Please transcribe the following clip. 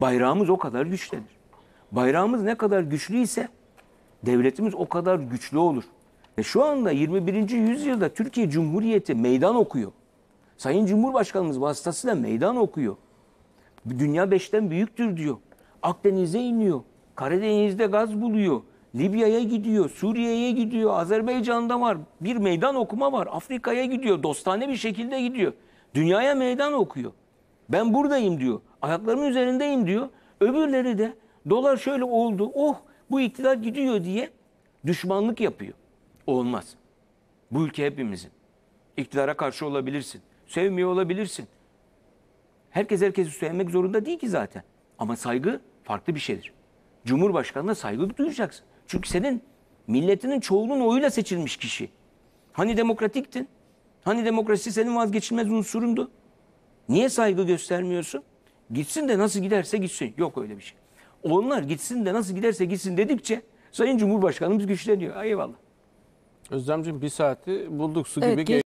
Bayrağımız o kadar güçlenir. Bayrağımız ne kadar güçlü ise devletimiz o kadar güçlü olur. Ve şu anda 21. yüzyılda Türkiye Cumhuriyeti meydan okuyor. Sayın Cumhurbaşkanımız vasıtasıyla meydan okuyor. Dünya beşten büyüktür diyor. Akdeniz'e iniyor. Karadeniz'de gaz buluyor. Libya'ya gidiyor, Suriye'ye gidiyor, Azerbaycan'da var. Bir meydan okuma var. Afrika'ya gidiyor, dostane bir şekilde gidiyor. Dünyaya meydan okuyor. Ben buradayım diyor. Ayaklarımın üzerindeyim diyor. Öbürleri de dolar şöyle oldu. Oh bu iktidar gidiyor diye düşmanlık yapıyor. Olmaz. Bu ülke hepimizin. İktidara karşı olabilirsin. Sevmiyor olabilirsin. Herkes herkesi sevmek zorunda değil ki zaten. Ama saygı farklı bir şeydir. Cumhurbaşkanına saygı duyacaksın. Çünkü senin milletinin çoğunun oyuyla seçilmiş kişi. Hani demokratiktin? Hani demokrasi senin vazgeçilmez unsurundu? Niye saygı göstermiyorsun? Gitsin de nasıl giderse gitsin. Yok öyle bir şey. Onlar gitsin de nasıl giderse gitsin dedikçe Sayın Cumhurbaşkanımız güçleniyor. Eyvallah. Özlemciğim bir saati bulduk su evet, gibi.